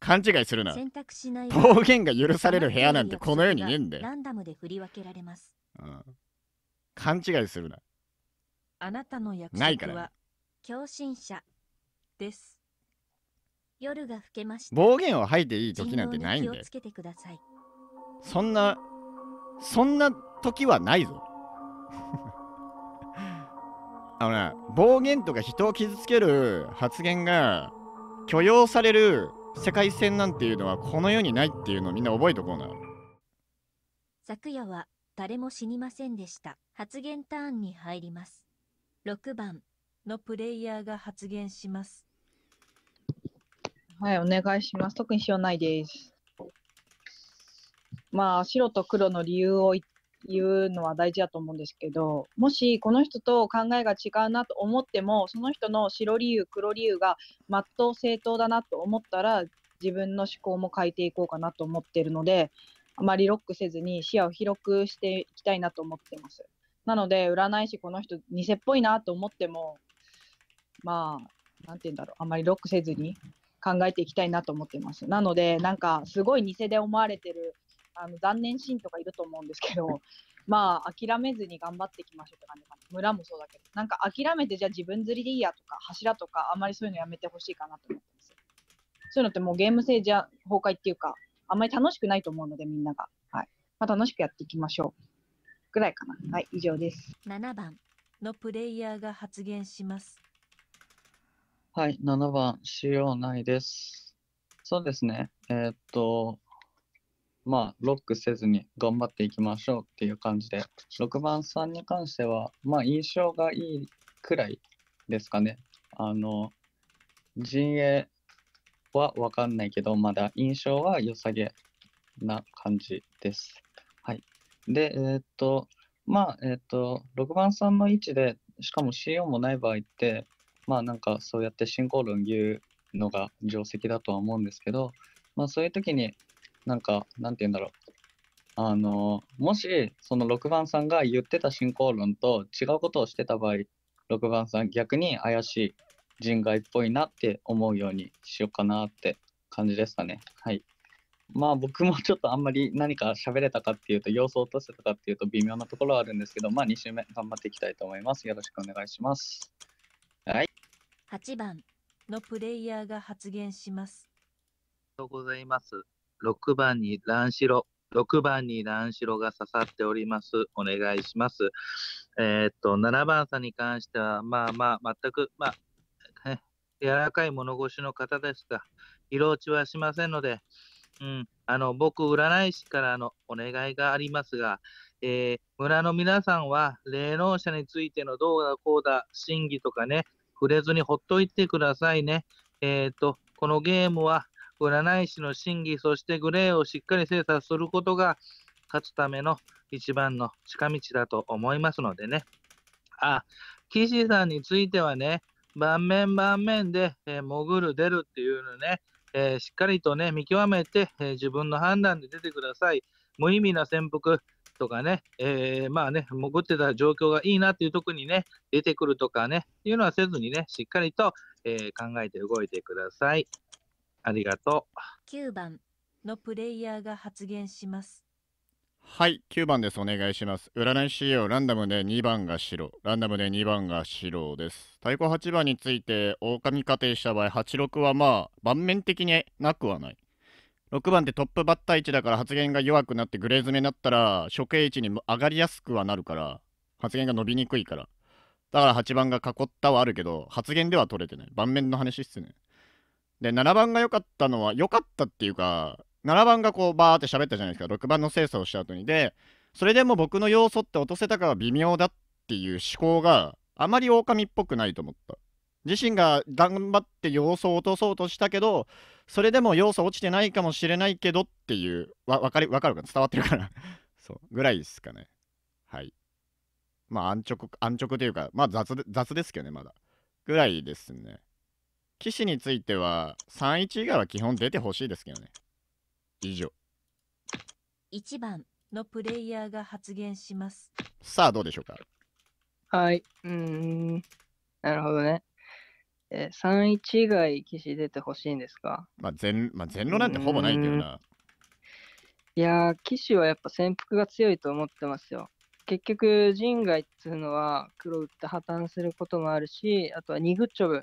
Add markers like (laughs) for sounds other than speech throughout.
勘違いするな選択しない暴言が許される部屋なんてこの世にねえんだよランダムで振り分けられます、うん、勘違いするなあなたの役職は共振者です夜が更けました暴言を吐いていい時なんてないんだよつけてくださいそんなそんな時はないぞ (laughs) あのね暴言とか人を傷つける発言が許容される世界線なんていうのはこの世にないっていうのをみんな覚えとこうな昨夜は誰も死にませんでした発言ターンに入ります6番のプレイヤーが発言しますはいお願いします特に必要ないですまあ白と黒の理由を言っいうのは大事だと思うんですけどもしこの人と考えが違うなと思ってもその人の白理由黒理由がまっとう正当だなと思ったら自分の思考も変えていこうかなと思ってるのであまりロックせずに視野を広くしていきたいなと思ってます。なので占い師この人偽っぽいなと思ってもまあ何て言うんだろうあまりロックせずに考えていきたいなと思ってます。なので、なんかすごい偽で思われてるあの残念シーンとかいると思うんですけど、(laughs) まあ、諦めずに頑張っていきましょうって感じかな。村もそうだけど、なんか諦めて、じゃあ自分釣りでいいやとか、柱とか、あんまりそういうのやめてほしいかなと思ってます。そういうのってもうゲーム性じゃ崩壊っていうか、あんまり楽しくないと思うので、みんなが。はい。まあ、楽しくやっていきましょう。ぐらいかな。はい、以上です。7番のプレイヤーが発言します。はい、7番、うないです。そうですね。えー、っと、まあ、ロックせずに頑張っていきましょうっていう感じで、6番さんに関しては、まあ、印象がいいくらいですかね。あの、陣営はわかんないけど、まだ印象は良さげな感じです。はい。で、えー、っと、まあ、えー、っと、6番さんの位置で、しかも CO もない場合って、まあなんかそうやって進行論言うのが定石だとは思うんですけど、まあそういう時になんか、なんて言うんだろう。あの、もし、その6番さんが言ってた進行論と違うことをしてた場合、6番さん逆に怪しい人外っぽいなって思うようにしようかなって感じでしたね。はい。まあ僕もちょっとあんまり何か喋れたかっていうと、様子を落とせたかっていうと微妙なところはあるんですけど、まあ2週目頑張っていきたいと思います。よろしくお願いします。はい。8番のプレイヤーが発言します。ありがとうございます。6番に乱白、6番に乱白が刺さっております。お願いします。えー、っと、7番さんに関しては、まあまあ、全く、まあ、ね、柔らかい物腰の方ですが、色落ちはしませんので、うん、あの僕、占い師からのお願いがありますが、えー、村の皆さんは霊能者についてのどうだこうだ、審議とかね、触れずにほっといてくださいね。えっ、ー、と、このゲームは占い師の真偽、そしてグレーをしっかり精査することが、勝つための一番の近道だと思いますのでね。あ、岸さんについてはね、盤面盤面で、えー、潜る、出るっていうのね、えー、しっかりとね、見極めて、えー、自分の判断で出てください。無意味な潜伏とかね、えまあね、潜ってた状況がいいなっていう時にね、出てくるとかね、いうのはせずにね、しっかりと、え考えて動いてください。ありがとう。9番のプレイヤーが発言します。はい、9番です。お願いします。占い仕様、ランダムで2番が白、ランダムで2番が白です。太鼓8番について、狼仮定した場合、86はまあ、盤面的になくはない。6番でトップバッター位置だから発言が弱くなってグレー詰めになったら、処刑位置に上がりやすくはなるから、発言が伸びにくいから。だから8番が囲ったはあるけど、発言では取れてない。盤面の話っすね。で、7番が良かったのは、良かったっていうか、7番がこうバーって喋ったじゃないですか、6番の精査をした後に。で、それでも僕の要素って落とせたかは微妙だっていう思考があまり狼っぽくないと思った。自身が頑張って要素を落とそうとしたけど、それでも要素落ちてないかもしれないけどっていう、わ分かり分かるかな伝わってるから (laughs) そう、ぐらいですかね。はい。まあ安直、安直というか、まあ雑雑ですけどね、まだ。ぐらいですね。騎士については3一以外は基本出てほしいですけどね以上1番のプレイヤーが発言しますさあどうでしょうかはいうんなるほどねえー、31以外騎士出てほしいんですかまあ全、まあ、全路なんてほぼないけどないや騎士はやっぱ潜伏が強いと思ってますよ結局人外っつうのは黒打って破綻することもあるしあとはニグチョブ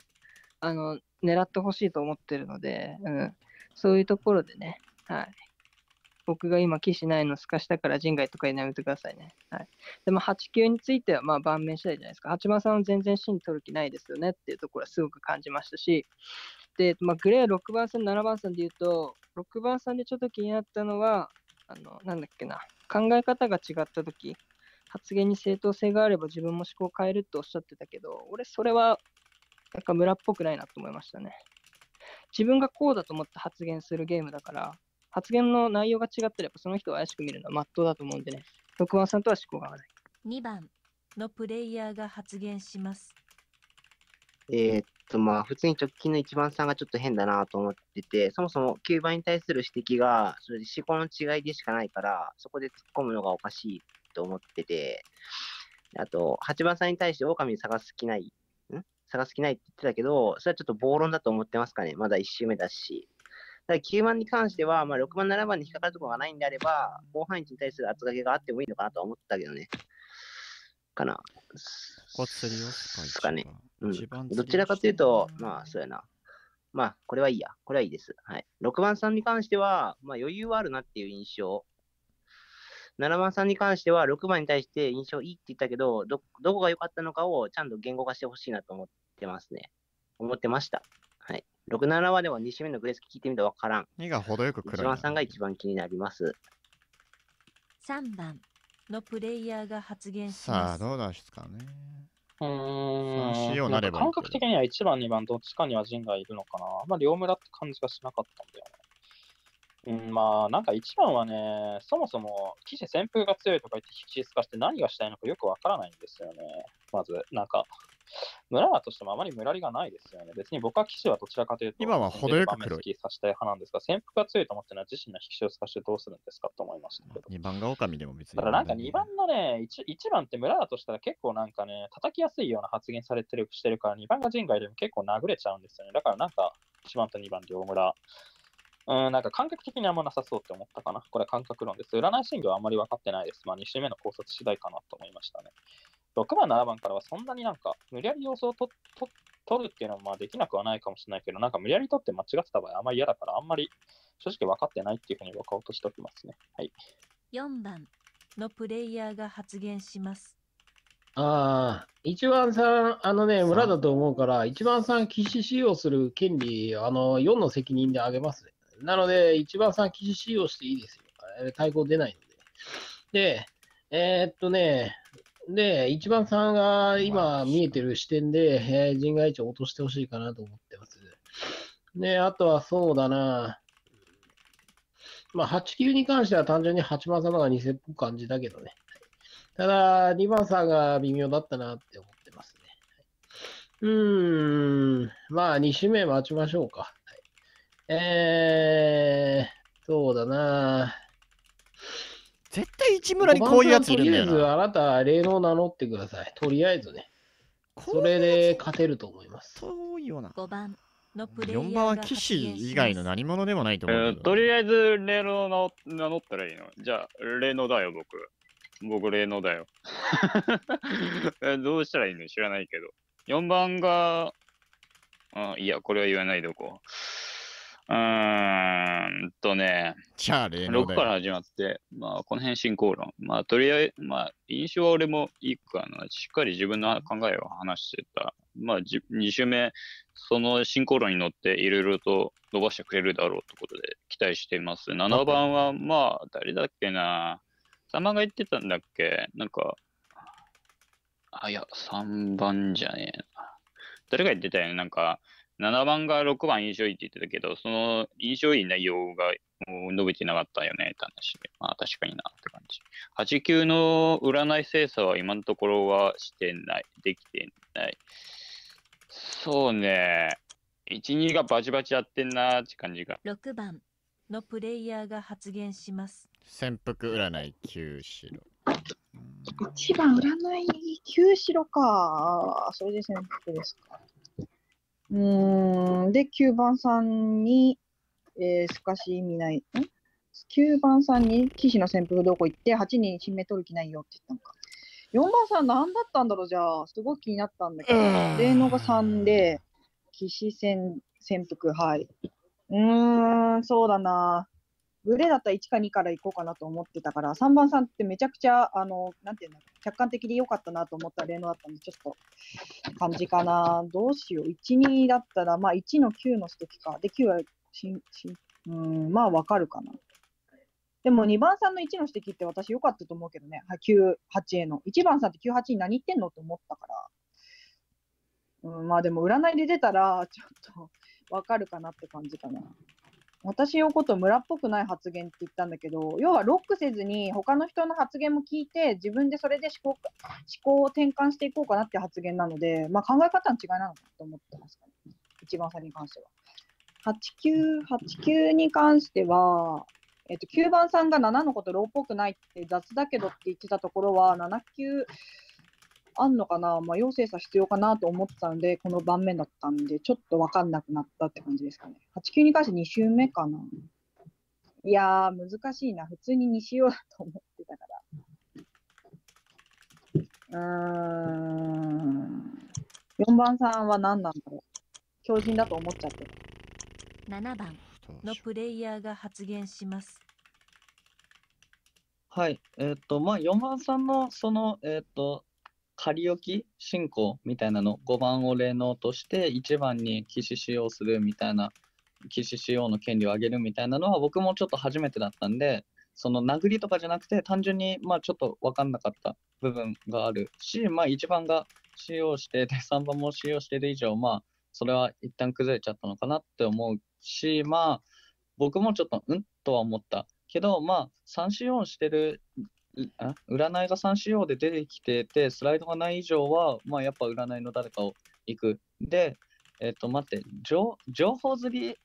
あの狙ってほしいと思ってるので、うん、そういうところでね、はい、僕が今、騎士ないのすかしたから人外とかにやめてくださいね。はい、でも、8級についてはまあ盤面次第じゃないですか。八幡さんは全然芯取る気ないですよねっていうところはすごく感じましたし、で、まあ、グレー6番さん、7番さんで言うと、6番さんでちょっと気になったのは、あのなんだっけな、考え方が違ったとき、発言に正当性があれば自分も思考を変えるっておっしゃってたけど、俺、それはなんか村っぽくないなと思いましたね。自分がこうだと思って発言するゲームだから、発言の内容が違ったらやっぱその人を怪しく見るのはまっとうだと思うんでね、6番さんとは思考が合わない。2番のプレイヤーが発言します。えー、っと、まあ、普通に直近の1番さんがちょっと変だなと思ってて、そもそも9番に対する指摘が、それで思考の違いでしかないから、そこで突っ込むのがおかしいと思ってて、あと、8番さんに対して狼探す気ない差す気ないって言ってたけど、それはちょっと暴論だと思ってますかね。まだ1周目だし。だ9番に関しては、まあ、6番、7番に引っかかるところがないんであれば、後半1に対する厚掛けがあってもいいのかなとは思ったけどね。かな。ここ釣りをですかね。うん。どちらかというと、まあ、そうやな。まあ、これはいいや。これはいいです。はい。6番さんに関しては、まあ、余裕はあるなっていう印象。7番さんに関しては、6番に対して印象いいって言ったけど、ど、どこが良かったのかをちゃんと言語化してほしいなと思ってますね。思ってました。はい。67話でも2周目のグレース聞いてみたとわからん。2が程よく黒い。一番さんが一番気になります。3番のプレイヤーが発言します。さあ、どうなんですかね。うん。なれば感覚的には1番、2番、どっちかには陣がいるのかな。まあ、両村って感じがしなかったんだよね。うん、まあ、なんか一番はね、そもそも、記士旋風が強いとか言って必死すかして何がしたいのかよくわからないんですよね。まず、なんか、村はとしてもあまり無りがないですよね。別に僕は騎士はどちらかというと、今は程よく黒い。させたい派なんですが、潜伏が強いと思ってのは自身の引き手をさしてどうするんですかと思いましたけど。2番が狼でも別に。ただなんか2番のね、1, 1番って村だとしたら結構なんかね、叩きやすいような発言されてるしてるから、2番が人外でも結構殴れちゃうんですよね。だからなんか、1番と2番両村。うん、なんか感覚的にあんまなさそうって思ったかな。これは感覚論です。占い信号はあんまり分かってないです。まあ2週目の考察次第かなと思いましたね。6番、7番からはそんなになんか、無理やり様子をとと取るっていうのはまあできなくはないかもしれないけど、なんか無理やり取って間違ってた場合あんまり嫌だから、あんまり正直分かってないっていうふうに僕は落としておきますね。はい。4番のプレイヤーが発言します。ああ、一番さん、あのね、村だと思うから、一番さん、騎士使用する権利、あの、4の責任であげますね。なので、一番さん、騎士使用していいですよ。対抗出ないので。で、えー、っとね、で、一番さんが今見えてる視点で、え人外地を落としてほしいかなと思ってます。で、あとはそうだな。まあ、8級に関しては単純に8番様が偽っぽく感じだけどね。ただ、2番さんが微妙だったなって思ってますね。うーん。まあ、2周目待ちましょうか。えー、そうだな。絶対市村にこういうやついるんだよな。とりあえず、あなた、霊能名乗ってください。とりあえずね。それで勝てると思います。そうよな。5番のプレイヤー4番は騎士以外の何者でもないと思う、えー、とりあえず、霊能名乗ったらいいの。じゃあ、霊能だよ、僕。僕、霊能だよ。(laughs) どうしたらいいの知らないけど。4番が、あいや、これは言わないでおこう。うーんとね、チャーリー6から始まって、まあ、この辺進行論。まあ、とりあえず、まあ、印象は俺もいいかな。しっかり自分の考えを話してた。まあ、2週目、その進行論に乗っていろいろと伸ばしてくれるだろうということで期待しています。7番は、まあ、誰だっけな。番が言ってたんだっけなんか、あ、いや、3番じゃねえな。誰が言ってたよね。なんか、7番が6番印象いいって言ってたけど、その印象いい内容が伸びてなかったよねって話で、まあ確かになって感じ。8級の占い精査は今のところはしてない、できてない。そうね、1、2がバチバチやってんなって感じが。6番のプレイヤーが発言します。潜伏占い9白。1番占い9白か。それで潜伏ですか。うん、で、9番さんに、えー、すかし意味ない、ん ?9 番さんに、騎士の潜伏どこ行って、8人新名取る気ないよって言ったのか。4番さん、何だったんだろう、じゃあ、すごい気になったんだけど、霊能が3で、騎士戦潜伏、はい。うーん、そうだな。グレーだったら1か2から行こうかなと思ってたから、3番さんってめちゃくちゃ、あの、なんていうだ客観的で良かったなと思った例のだったんで、ちょっと感じかな。どうしよう。1、2だったら、まあ1の9の素敵か。で、9はしんしん、うん、まあわかるかな。でも2番さんの1の指摘って私良かったと思うけどね。9、8への。1番さんって9、8に何言ってんのと思ったから。うん、まあでも占いで出たら、ちょっとわかるかなって感じかな。私のこと村っぽくない発言って言ったんだけど、要はロックせずに他の人の発言も聞いて、自分でそれで思考思考を転換していこうかなって発言なので、まあ、考え方の違いなのかと思ってますかね。一番最初に関しては。8989に関しては、えっと、9番さんが7のことローっぽくないって雑だけどって言ってたところは、79、あんのかな、まあ、要請さ必要かなと思ってたんで、この盤面だったんで、ちょっと分かんなくなったって感じですかね。8 9に関して2周目かな。いやー、難しいな。普通に2しようだと思ってたから。うーん。4番さんは何なんだろう。強人だと思っちゃって7番のプレイヤーが発言します。はい。えっ、ー、と、まあ、4番さんの、その、えっ、ー、と、仮置き進行みたいなの5番を霊能として1番に騎士使用するみたいな騎士使用の権利を上げるみたいなのは僕もちょっと初めてだったんでその殴りとかじゃなくて単純にまあちょっと分かんなかった部分があるし、まあ、1番が使用して (laughs) で3番も使用している以上まあそれは一旦崩れちゃったのかなって思うしまあ僕もちょっとうんとは思ったけどまあ3使用してるあ占いが3仕様で出てきてて、スライドがない以上は、まあ、やっぱ占いの誰かを行く。で、えっ、ー、と、待って、情情報釣り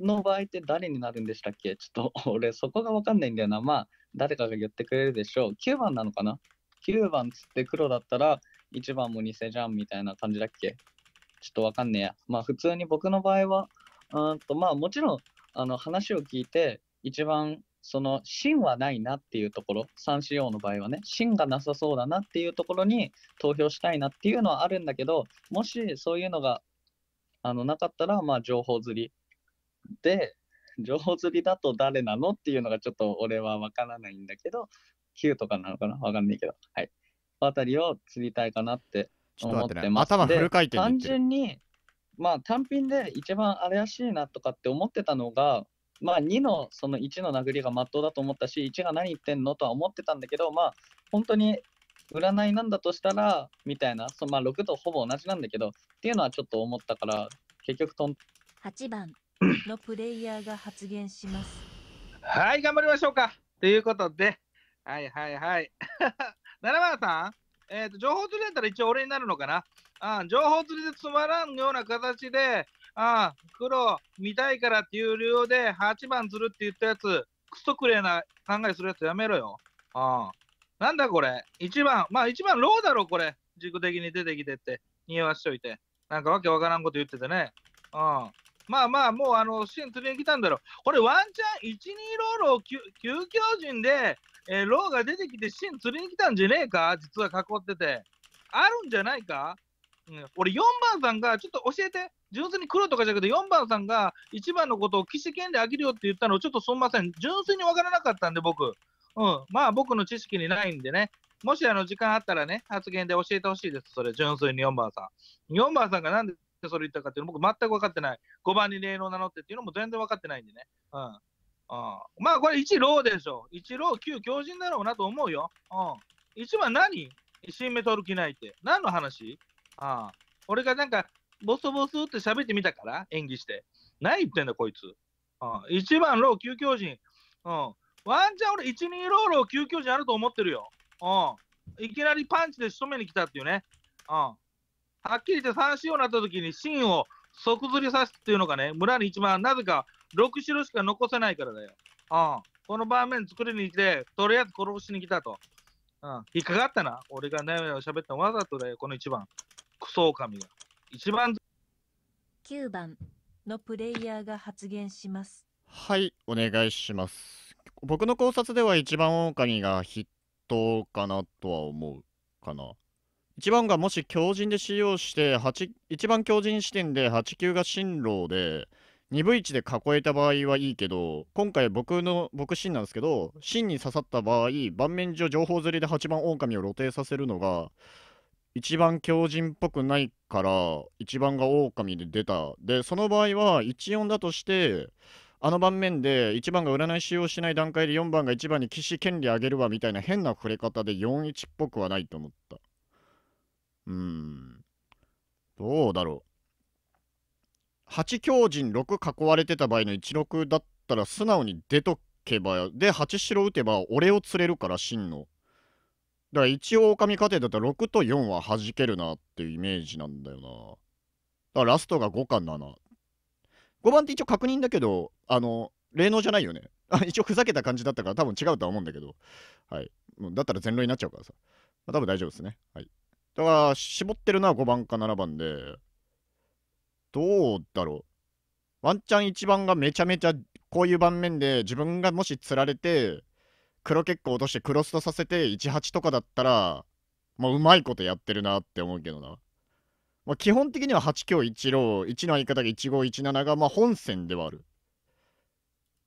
の場合って誰になるんでしたっけちょっと俺、そこがわかんないんだよな。まあ、誰かが言ってくれるでしょう。9番なのかな ?9 番つって黒だったら、1番も偽じゃんみたいな感じだっけちょっとわかんねえや。まあ、普通に僕の場合は、うんとまあ、もちろん、あの話を聞いて、一番その芯はないなっていうところ、三四用の場合はね、芯がなさそうだなっていうところに投票したいなっていうのはあるんだけど、もしそういうのがあのなかったら、まあ、情報釣りで、情報釣りだと誰なのっていうのがちょっと俺は分からないんだけど、9とかなのかな分かんないけど、はい。あたりを釣りたいかなって思ってます。頭フル回転単純に、まあ、単品で一番怪しいなとかって思ってたのが、まあ、2のその1の殴りがまっとうだと思ったし、1が何言ってんのとは思ってたんだけど、まあ、本当に占いなんだとしたら、みたいな、そまあ、6とほぼ同じなんだけど、っていうのはちょっと思ったから、結局とん。8 (clears throat) 番のプレイヤーが発言します。はい、頑張りましょうか。ということで、はいはいはい。(laughs) 七番さん、えーと、情報釣りだったら一応俺になるのかな。あ情報釣りでつまらんような形で、ああ、黒見たいからっていう理由で8番釣るって言ったやつ、クソくれな考えするやつやめろよ。ああ。なんだこれ ?1 番、まあ1番ローだろ、これ。軸的に出てきてって、匂わしといて。なんかわけわからんこと言っててね。うん。まあまあ、もうあの、シ釣りに来たんだろこれワンチャン1、2ロールを急強陣で、えー、ローが出てきて芯釣りに来たんじゃねえか実は囲ってて。あるんじゃないかうん。俺4番さんが、ちょっと教えて。純粋に黒とかじゃなくて、4番さんが1番のことを騎士権で飽きるよって言ったの、ちょっとすみません、純粋に分からなかったんで、僕、うん、まあ僕の知識にないんでね、もしあの時間あったらね、発言で教えてほしいです、それ、純粋に4番さん。4番さんがなんでそれ言ったかっていうの、僕、全く分かってない、5番に霊能名乗ってっていうのも全然分かってないんでね。うんあまあこれ1郎でしょ。1ロ旧9強靭だろうなと思うよ。うん。1番何新メトルないって。何の話ああ。俺がなんかボソボソって喋ってみたから演技して何言ってんだこいつ、うん、1番ロー急人。うん、ワンチャン俺12ローロー急あると思ってるよ、うん、いきなりパンチで仕留めに来たっていうね、うん、はっきり言って三振になった時に芯を即ずりさすっていうのがね村に一番なぜか6城しか残せないからだよ、うん、この場面作りに来てとりあえず殺しに来たと、うん、引っかかったな俺がを喋ったわざとだよこの一番クソ狼が1番9番のプレイヤーが発言しますはいお願いします僕の考察では1番狼が筆頭かなとは思うかな1番がもし強靭で使用して8 1番強靭視点で8級が進路で 2V1 で囲えた場合はいいけど今回僕の僕シなんですけどシに刺さった場合盤面上情報釣りで8番狼を露呈させるのが1番狂人っぽくないから1番が狼で出たでその場合は14だとしてあの盤面で1番が占い使用しない段階で4番が1番に騎士権利あげるわみたいな変な触れ方で41っぽくはないと思ったうんどうだろう8強人6囲われてた場合の16だったら素直に出とけばで8白打てば俺を釣れるから真のだから一応狼家庭だったら6と4は弾けるなっていうイメージなんだよな。だからラストが5か7。5番って一応確認だけど、あの、霊能じゃないよね。あ一応ふざけた感じだったから多分違うとは思うんだけど。はい。だったら全裸になっちゃうからさ。まあ、多分大丈夫ですね。はい。だから、絞ってるのは5番か7番で、どうだろう。ワンチャン1番がめちゃめちゃこういう盤面で自分がもし釣られて、黒結構落としてクロスとさせて18とかだったら、まあ、うまいことやってるなって思うけどな。まあ、基本的には8強1ロー、1の相方が1517が、まあ、本線ではある。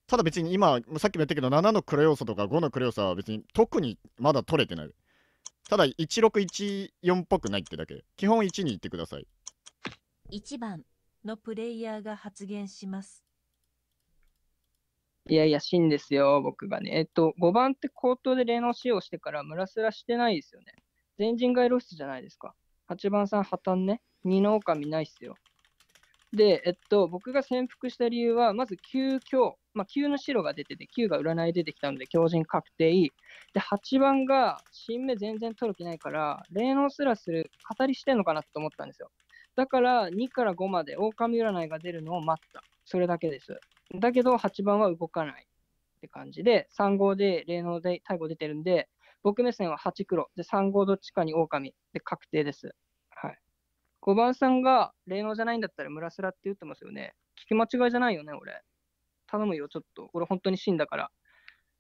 ただ別に今、さっきも言ったけど、7の黒要素とか5の黒要素は別に特にまだ取れてない。ただ、1614っぽくないってだけ。基本1に行ってください。1番のプレイヤーが発言します。いやいや、んですよ、僕がね。えっと、5番って口頭で霊能使用してからムラスラしてないですよね。全人外露出じゃないですか。8番さん破綻ね。二の狼ないっすよ。で、えっと、僕が潜伏した理由は、まず9強、まあ、9の白が出てて、9が占い出てきたので、強人確定。で、8番が新芽全然取る気ないから、霊能すらする、語りしてんのかなと思ったんですよ。だから、2から5まで狼占いが出るのを待った。それだけです。だけど、8番は動かないって感じで、3号で霊能で逮捕出てるんで、僕目線は8黒、で、3号どっちかに狼で確定です。はい。5番さんが霊能じゃないんだったらムラスラって打ってますよね。聞き間違いじゃないよね、俺。頼むよ、ちょっと。俺本当に死んだから。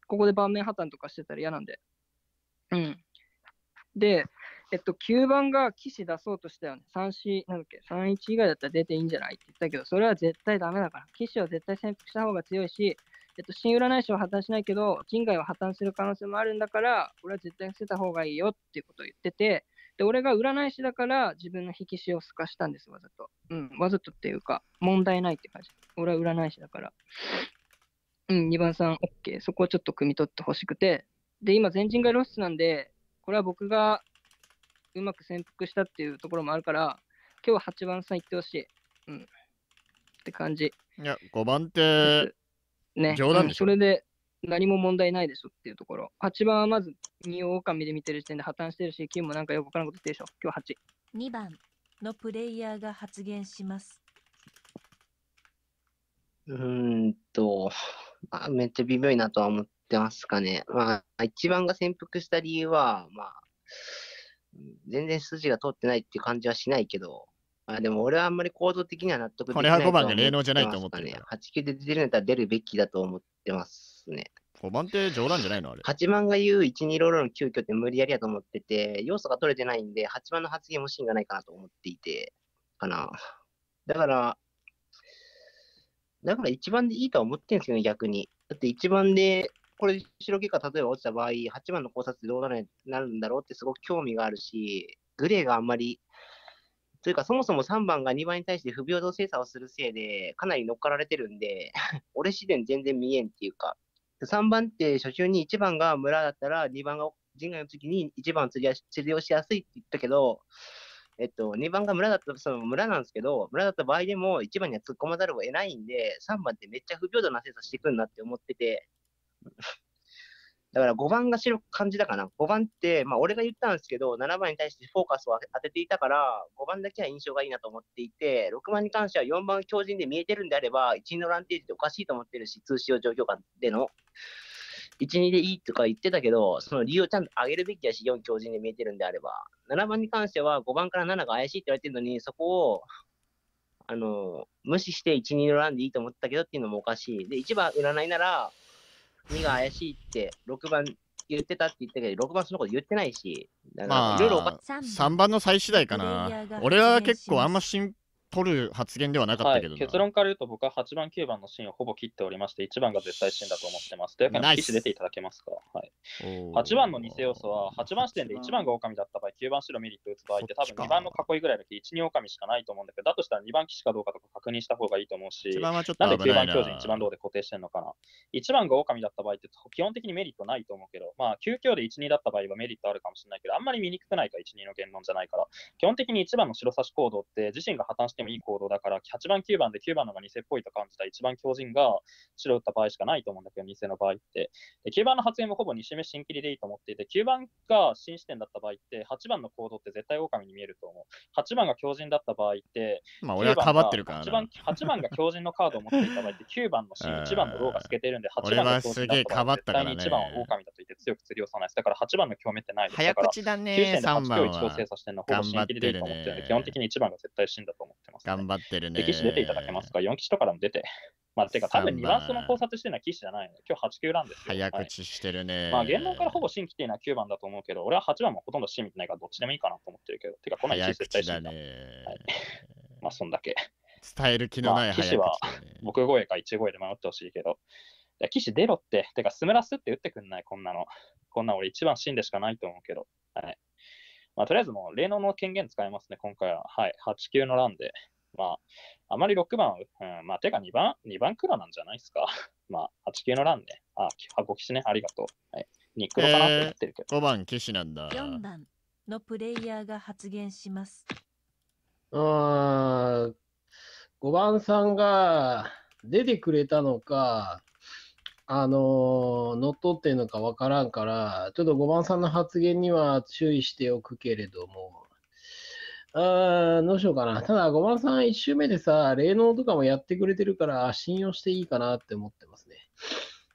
ここで盤面破綻とかしてたら嫌なんで。うん。で、えっと、9番が騎士出そうとしたよね。3、4、なんだっけ、3、1以外だったら出ていいんじゃないって言ったけど、それは絶対ダメだから。騎士は絶対潜伏した方が強いし、えっと、新占い師は破綻しないけど、人外は破綻する可能性もあるんだから、俺は絶対捨せた方がいいよっていうことを言ってて、で、俺が占い師だから、自分の引き師を透かしたんです、わざと。うん、わざとっていうか、問題ないって感じ。俺は占い師だから。うん、2番さん、OK。そこをちょっと汲み取ってほしくて。で、今、全人外露出なんで、これは僕がうまく潜伏したっていうところもあるから、今日は8番さん行ってほしい。うん。って感じ。いや、5番って、ね、冗談でしょ、それで何も問題ないでしょっていうところ。8番はまず2オオカミで見てる時点で破綻してるし、金もなんかよく分からんこと言ってるでしょ。今日8。2番のプレイヤーが発言します。うーんと、あ、めっちゃ微妙いなとは思ってますかね。まあ、一番が潜伏した理由は、まあ、全然筋が通ってないっていう感じはしないけど、まあ、でも俺はあんまり構造的には納得できない、ね、こは5番で霊能じゃないと思ってる、ね。8級で出るんだったら出るべきだと思ってますね。5番って冗談じゃないのあれ。8番が言う1、2ローの急遽って無理やりやと思ってて、要素が取れてないんで、8番の発言も芯がないかなと思っていて、かな。だから、だから1番でいいとは思ってるんですけど、ね、逆に。だって1番でこれ、白毛が例えば落ちた場合、8番の考察でどうなるなるんだろうってすごく興味があるし、グレーがあんまり、というか、そもそも3番が2番に対して不平等精査をするせいで、かなり乗っかられてるんで、俺自然全然見えんっていうか、3番って初週に1番が村だったら、2番が陣外の時に1番釣り釣りをしやすいって言ったけど、えっと、2番が村だったその村なんですけど、村だった場合でも1番には突っ込まざるを得ないんで、3番ってめっちゃ不平等な精査してくるなって思ってて、(laughs) だから5番が白く感じたかな。5番って、まあ俺が言ったんですけど、7番に対してフォーカスを当てていたから、5番だけは印象がいいなと思っていて、6番に関しては4番強靭で見えてるんであれば、1、2のランテージっておかしいと思ってるし、通信用状況下での。1、2でいいとか言ってたけど、その理由をちゃんと上げるべきやし、4強靭で見えてるんであれば。7番に関しては5番から7が怪しいって言われてるのに、そこを、あの、無視して1、2のランでいいと思ったけどっていうのもおかしい。で、1番占いなら、2が怪しいって6番言ってたって言ったけど、6番そのこと言ってないし、だからまあ3番の最次第かな。俺は結構あんま心取る発言ではなかったけど、はい、結論から言うと、僕は8番、9番のシーンをほぼ切っておりまして、1番が絶対シーンだと思ってます。というわけで、記事出ていただけますか、はい、?8 番の偽要素は、8番視点で1番が狼だった場合、9番白ミリット打つ場合って、多分2番の囲いぐらいだけ1、2狼しかないと思うんだけど、だとしたら2番騎士かどうかとか確認した方がいいと思うし、なんで9番教授1番どうで固定してんのかな。1番が狼だった場合って、基本的にメリットないと思うけど、まあ、9強で1、2だった場合はメリットあるかもしれないけど、あんまり見にくくないか、1、2の言論じゃないから、基本的に1番の白差し行動って、自身が破綻してしてもいい行動だから、8番、9番で9番のが偽っぽいと感じた一番強人が白打った場合しかないと思うんだけど、偽の場合って。で9番の発言もほぼ2周目新切りでいいと思っていて、9番が新視点だった場合って、8番の行動って絶対狼に見えると思う。8番が強人だった場合って、まあ俺はかばってるから8番。8番が強人のカードを持っていた場合って、9番の芯、1番のローが透けてるんで、8番が強人だった場合絶対に1番は狼だと言って強く釣りをさないです。だから8番の強めってないです。早口だね、3番は。9点で8強精査してるのほぼ新切りでいいと思ってるんで、基本的に1番が絶対死んだと思ってってます、ね、頑張ってるね。棋士出ていただけますか ?4 騎士とかでも出て。(laughs) まあ、てか、多分2番アスの考察してるのは騎士じゃない今日8級なんですよ。早口してるね。はい、まあ、言論からほぼ新規っていうのは9番だと思うけど、俺は8番もほとんど新規ないからどっちでもいいかなと思ってるけど、てか、この1絶対新規だ。ね、はい、(laughs) まあ、そんだけ。伝える気のない話、ね、まあ、棋士は僕声か1声で迷ってほしいけど、いや士出ろって、てか、スムラスって打ってくんない、こんなの。こんな俺一番死んでしかないと思うけど。はい。まあ、とりあえずもう、霊能の権限使いますね、今回は。はい、8級のランで。まあ、あまり6番、うん、まあ、てか2番、2番黒なんじゃないですか。(laughs) まあ、8級のランね。あ、箱騎士ね、ありがとう。はい、2黒かなって言ってるけど。えー、5番騎士なんだ。4番のプレイヤーが発言します。うーん、5番さんが出てくれたのか、あの、乗っ取ってんのかわからんから、ちょっと5番さんの発言には注意しておくけれども、あーどうしようかな。ただ、5番さん1周目でさ、霊能とかもやってくれてるから、信用していいかなって思ってますね。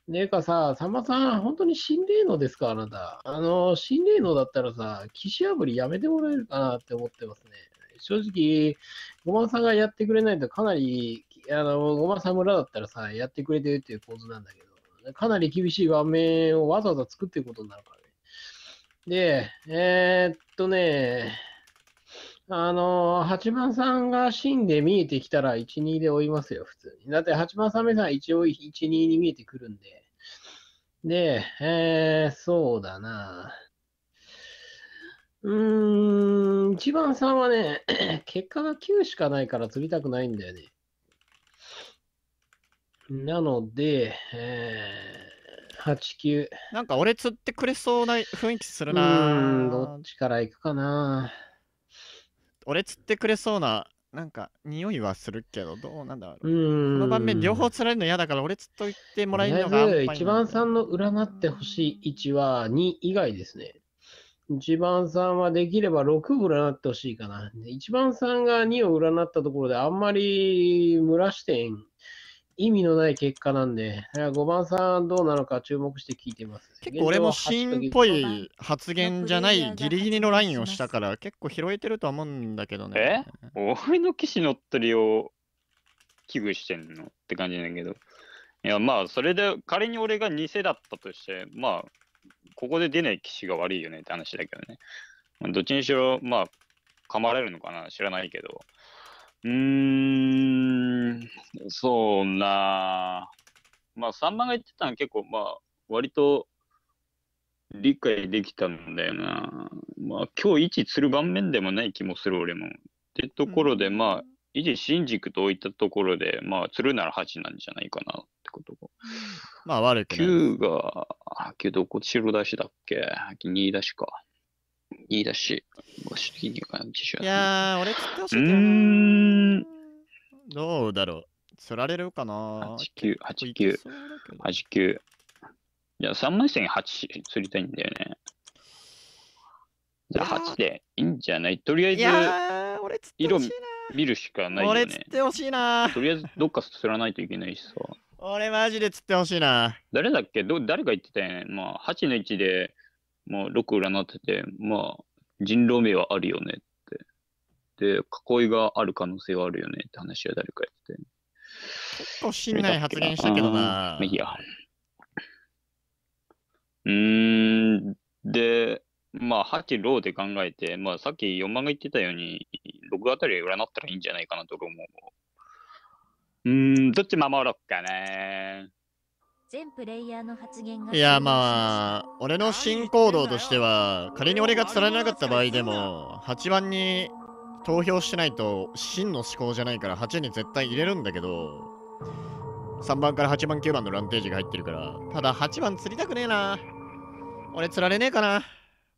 でかさ、さんまさん、本当に心霊能ですかあなた。あの、心霊能だったらさ、岸破りやめてもらえるかなって思ってますね。正直、5番さんがやってくれないとかなり、あの、5番さん村だったらさ、やってくれてるっていう構図なんだけど。ね。かなり厳しい場面をわざわざ作っていくことになるからね。で、えー、っとね、あの、8番さんが芯で見えてきたら1、2で追いますよ、普通に。だって8番さん目さん一応1、2に見えてくるんで。で、えー、そうだな。うーん、1番さんはね、(clears throat) 結果が9しかないから釣りたくないんだよね。なので、えー、8、9。なんか俺釣ってくれそうな雰囲気するな。どっちから行くかな。俺釣ってくれそうな、なんか匂いはするけど、どうなんだろう。うんこの盤面両方釣られるの嫌だから、俺釣っといてもらえるのが。一番さんの占ってほしい位置は2以外ですね。一番さんはできれば6を占ってほしいかな。一番さんが2を占ったところであんまり蒸らしてん意味のない結果なんで、5番さんどうなのか注目して聞いてます。結構俺も芯っぽい発言じゃないギリギリのラインをしたから結構拾えてると思うんだけどね。え俺の騎士乗ってるよ。危惧してんのって感じだけど。いやまあそれで仮に俺が偽だったとしてまあここで出ない騎士が悪いよねって話だけどね。どっちにしろまあ噛まれるのかな知らないけど。うーん、そうな。まあ、さんまが言ってたのは結構、まあ、割と理解できたんだよな。まあ、今日一釣る盤面でもない気もする、俺も。ってところで、まあ、一時新宿と置いたところで、まあ、るなら8なんじゃないかなってことが。まあ、悪くない。9が、9どこ白出しだっけ ?2 出しか。2出し。いやー、俺釣ってほしいけどうーんどうだろう。釣られるかな ?89、89、89。いや、3枚線8釣りたいんだよね。じゃあ8でいいんじゃないとりあえず、色見るしかないよね。俺釣ってほしいな。とりあえずどっか釣らないといけないしさ。俺マジで釣ってほしいな。誰だっけど誰が言ってたよね。まあ8の置で、もう6占ってて、まあ人狼名はあるよね、囲いがある可能性はあるよねって話は誰かやってたよね。結構信頼発言したけどな。いや。うーん、で、まあ、8、ローで考えて、まあ、さっき4万が言ってたように、6あたりは占ったらいいんじゃないかなと思う。うん、どっち守ろっかね。全プレイヤーの発言がいやまあ俺の進行動としては仮に俺が釣られなかった場合でも8番に投票しないと真の思考じゃないから8に絶対入れるんだけど3番から8番9番のランテージが入ってるからただ8番釣りたくねえな俺釣られねえかな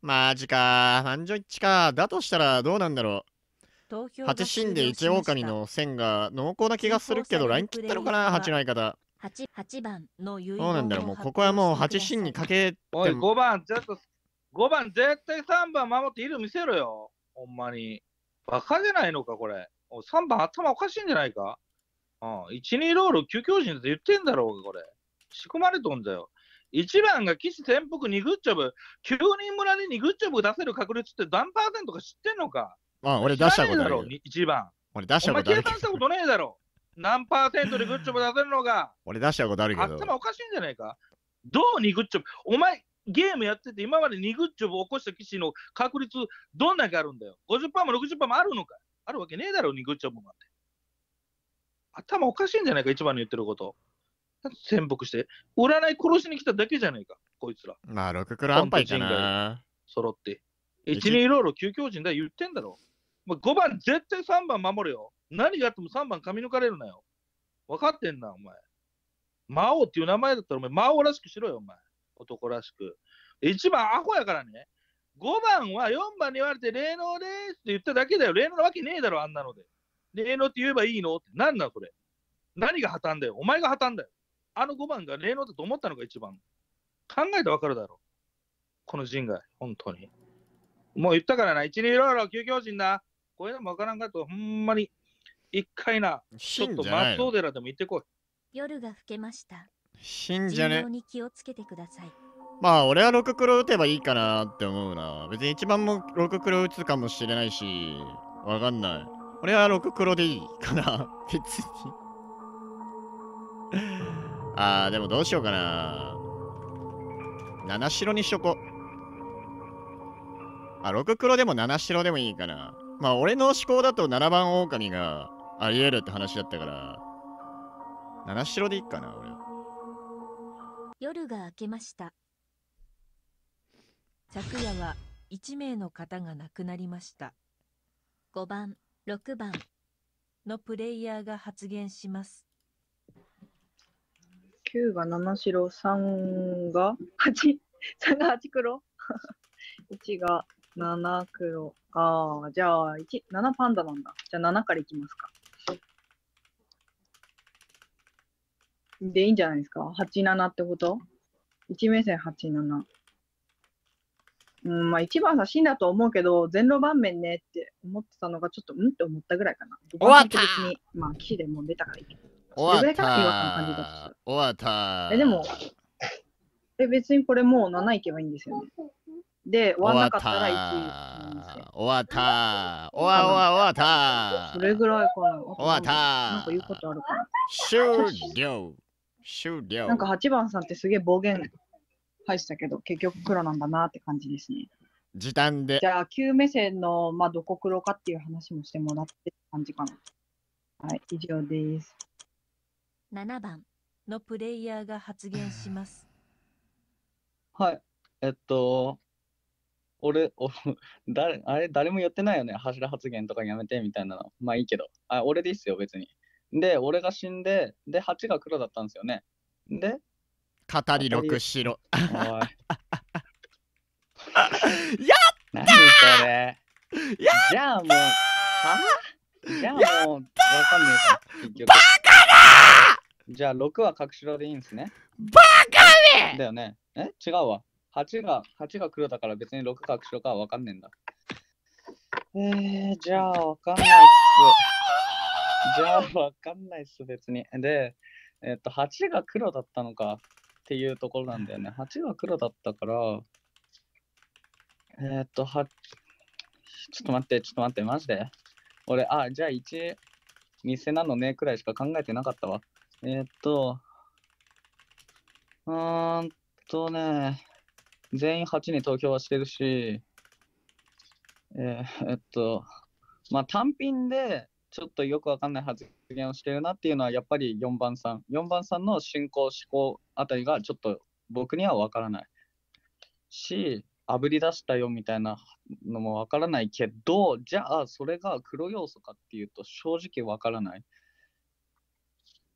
マジか満場一致かだとしたらどうなんだろう8死で1狼の線が濃厚な気がするけどライン切ったのかな8の相方 8, 8番のそうなんだろうもうここはもう8芯にかけておい5番ちょっと5番絶対3番守っている見せろよほんまにバカじゃないのか、これ。お3番頭おかしいんじゃないかあ一1、2ロール急教人って言ってんだろうが、これ。仕込まれとんだよ。1番が騎士転覆にグッジョブ、9人村にグッジョブ出せる確率って何パーセントか知ってんのかああ、俺出したことある。1番。俺出したことある。お前計算したことねえだろ。何パーセントでグッジョブ出せるのか。俺出したことあるけど。頭おかしいんじゃないかどうにグッジョブ。お前、ゲームやってて、今まで2グッジョブ起こした棋士の確率、どんだけあるんだよ。50%も60%もあるのか。あるわけねえだろ、2グッジョブなんて。頭おかしいんじゃないか、一番の言ってること。潜伏して。占い殺しに来ただけじゃないか、こいつら。まあ、6クランパイかな。揃って。一二いろいろ休教人だ言ってんだろ。まあ、5番、絶対3番守れよ。何があっても3番噛み抜かれるなよ。分かってんな、お前。魔王っていう名前だったら、お前、魔王らしくしろよ、お前。男らしく。1番アホやからね。5番は4番に言われて、霊能ですって言っただけだよ。霊能なわけねえだろ、あんなので。霊能って言えばいいのって。なんなん、それ。何が破綻だよ。お前が破綻だよ。あの5番が霊能だと思ったのが一番。考えてわかるだろ。この人外、本当に。もう言ったからな、一二いろいろ休業人な。これでもわからんかと、ほんまに、一回な、ちょっと松尾寺でも行ってこい。夜が更けました。死んじゃね。まあ、俺は6黒打てばいいかなって思うな。別に1番も6黒打つかもしれないし、わかんない。俺は6黒でいいかな。別 (laughs) にああ、でもどうしようかな。7白にしとこ。あ、6黒でも7白でもいいかな。まあ、俺の思考だと7番狼があり得るって話だったから、7白でいいかな、俺は。夜が明けました昨夜は1名の方が亡くなりました5番6番のプレイヤーが発言します9が七白3が8三が8 (laughs) 黒1 (laughs) が7黒ああじゃあ17パンダなんだじゃあ7からいきますかでいいんじゃないですか ?87 ってこと ?1 名線87。うん、まあ一番死んだと思うけど、全路盤面ねって思ってたのがちょっとうんって思ったぐらいかな。終わった別に、まあ岸でも出たからいい。終わった。終わった。え、でも、え、別にこれもう7いけばいいんですよね。で、終わらなかったら1終わった。終わ終わった。それぐらいかな。終わった。なんか言うことあるかな。終了。終了。なんか8番さんってすげえ暴言入したけど、結局黒なんだなって感じですね。時短で。じゃあ、旧目線の、まあ、どこ黒かっていう話もしてもらって感じかな。はい、以上です。7番のプレイヤーが発言します。(sighs) はい。えっと、俺、お (laughs) 誰あれ、誰も言ってないよね。柱発言とかやめてみたいなの。まあいいけど。あ、俺でいいっすよ、別に。で、俺が死んで、で、8が黒だったんですよね。で、語り6白。おい。やったー何それじゃあもう、はじゃあもう、わかんねえバカだじゃあ6は隠しろでいいんですね。バカめだよね。え違うわ。8が、8が黒だから別に6隠しろかはわかんねえんだ。えー、じゃあわかんないっす。じゃあ、わかんないっす、別に。で、えっと、8が黒だったのかっていうところなんだよね。8が黒だったから、えっと、は、ちょっと待って、ちょっと待って、マジで。俺、あ、じゃあ1、偽なのね、くらいしか考えてなかったわ。えっと、うーんとね、全員8に投票はしてるし、えー、っと、まあ単品でちょっとよくわかんない発言をしてるなっていうのは、やっぱり4番さん、4番さんの進行、思考あたりがちょっと僕にはわからないし、あぶり出したよみたいなのもわからないけど、じゃあそれが黒要素かっていうと正直わからない。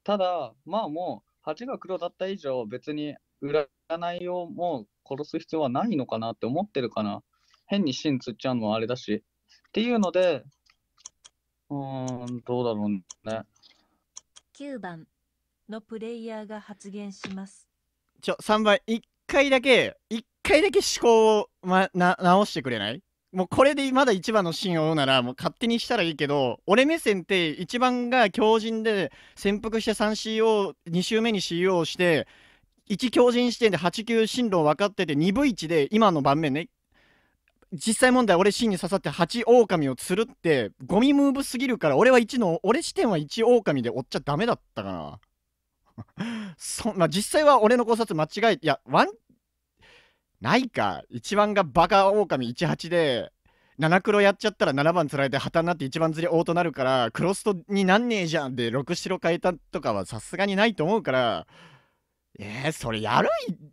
ただ、まあもう8が黒だった以上、別に占いをもう殺す必要はないのかなって思ってるかな。変に芯つっちゃうのはあれだし。っていうので、うーん、どうだろうね。9番のプレイヤーが発言します。ちょ、3番、1回だけ、1回だけ思考を、ま、な直してくれないもうこれでまだ1番のシーンを追うなら、もう勝手にしたらいいけど、俺目線って1番が強靭で、潜伏して 3CO、2周目に CO して、1強靭視点で8級進路を分かってて、2V1 で、今の盤面ね、実際問題俺芯に刺さって8狼を釣るってゴミムーブすぎるから俺は1の俺視点は1狼で追っちゃダメだったかな (laughs) そまあ実際は俺の考察間違いいやワンないか1番がバカ狼18で7黒やっちゃったら7番釣られて旗になって1番釣り王となるからクロストになんねえじゃんで6白変えたとかはさすがにないと思うからえー、それやる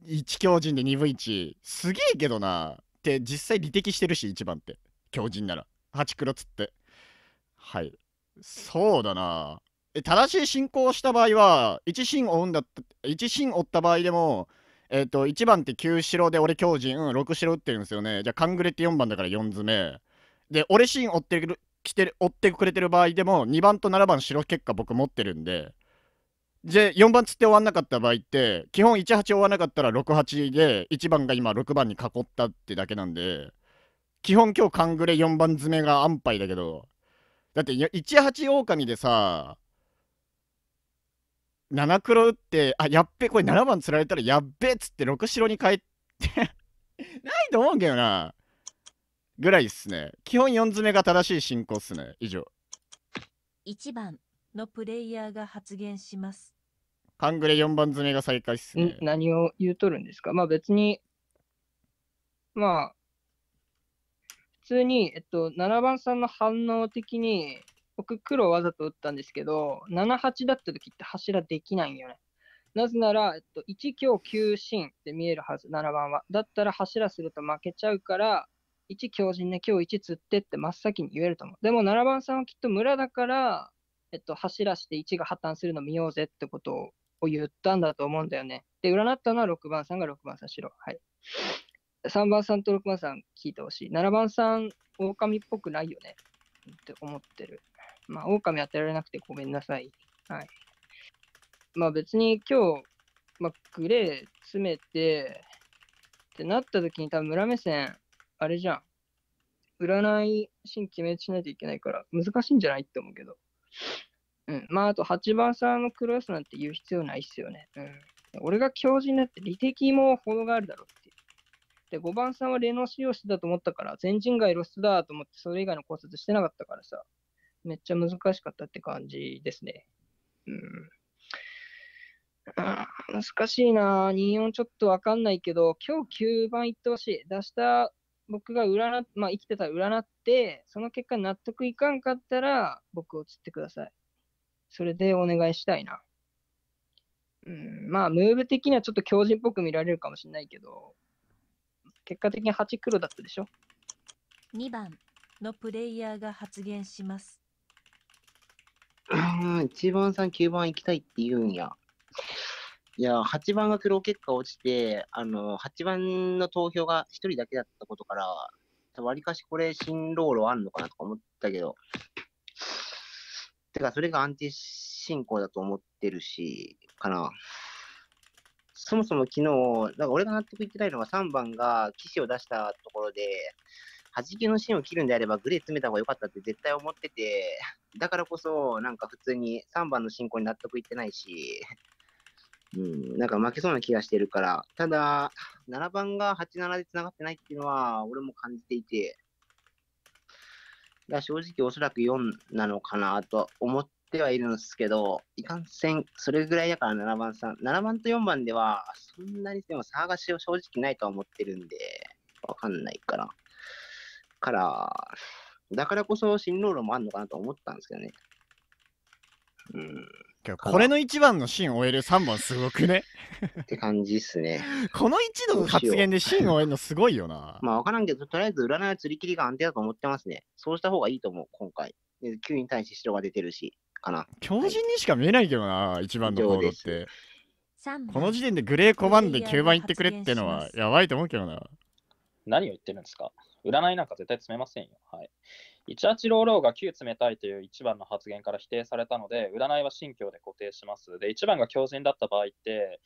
一強人で2分1すげえけどなして実際履敵してるし1番って強靭ならク黒つってはいそうだなえ正しい進行をした場合は1進を追うんだった1進追った場合でもえっ、ー、と1番って9白で俺強靭、うん、6白打ってるんですよねじゃあングレって4番だから4詰めで俺進追ってる来てる追ってくれてる場合でも2番と7番白結果僕持ってるんでで4番つって終わんなかった場合って基本18終わらなかったら68で1番が今6番に囲ったってだけなんで基本今日カングレ4番詰めが安牌だけどだって18狼でさ7黒打ってあやっべこれ7番つられたらやっべっつって6白に変えて (laughs) ないと思うけどなぐらいっすね基本4詰めが正しい進行っすね以上1番のプレイヤーが発言します。カグレ4番詰めが再開っすね。何を言うとるんですかまあ別に、まあ、普通に、えっと、7番さんの反応的に、僕、黒わざと打ったんですけど、7、8だった時って柱できないよね。なぜなら、えっと、1、強、9、進って見えるはず、7番は。だったら柱すると負けちゃうから、1、強人ね、今日1釣ってって真っ先に言えると思う。でも7番さんはきっと村だから、えっと、柱して1が破綻するの見ようぜってことを言ったんだと思うんだよね。で、占ったのは6番さんが6番さん白。はい。3番さんと6番さん聞いてほしい。7番さん、狼っぽくないよねって思ってる。まあ、狼当てられなくてごめんなさい。はい。まあ別に今日、まあ、グレー詰めて、ってなった時に多分村目線、あれじゃん。占い、新規決めしないといけないから、難しいんじゃないって思うけど。うん。まあ、あと8番さんのクロスなんて言う必要ないっすよね。うん。俺が教授になって理的も程があるだろうってで、5番さんはレノ使用してたと思ったから、全人外露出だと思って、それ以外の考察してなかったからさ、めっちゃ難しかったって感じですね。うん。あ難しいな。24ちょっとわかんないけど、今日9番いってほしい。出した僕が占っ、まあ、生きてたら占って、その結果納得いかんかったら、僕を釣ってください。それでお願いしたいな。うん、まあ、ムーブ的にはちょっと強人っぽく見られるかもしれないけど、結果的に8黒だったでしょ。2番のプレイヤーが発言します。うん、1番さん9番行きたいって言うんや。いや、8番が黒結果落ちて、あの、8番の投票が1人だけだったことから、わりかしこれ、新ロールあんのかなとか思ったけど、てか、それが安定進行だと思ってるし、かな。そもそも昨日、なんか俺が納得いってないのが3番が騎士を出したところで、弾きの芯を切るんであればグレー詰めた方が良かったって絶対思ってて、だからこそ、なんか普通に3番の進行に納得いってないし、うん、なんか負けそうな気がしてるから、ただ、7番が87で繋がってないっていうのは、俺も感じていて、だ正直おそらく4なのかなと思ってはいるんですけど、いかんせん、それぐらいだから7番さん、7番と4番では、そんなにでもしが正直ないとは思ってるんで、わかんないから。から、だからこそ新路論もあるのかなと思ったんですけどね。うん。これの一番のシーンを終える3本すごくねって感じっすね。この一度の発言でシーンを終えるのすごいよな。まあ分からんけど、とりあえず占いは釣り切りが安定だと思ってますね。そうした方がいいと思う、今回。9に対して白が出てるし、かな。強人にしか見えないけどな、はい、一番の行動って。この時点でグレー5ンで9番いってくれってのはやばいと思うけどな。何を言ってるんですか占いなんか絶対詰めませんよ。はい。18ローローが9冷たいという一番の発言から否定されたので、占いは信教で固定します。で、一番が強人だった場合って、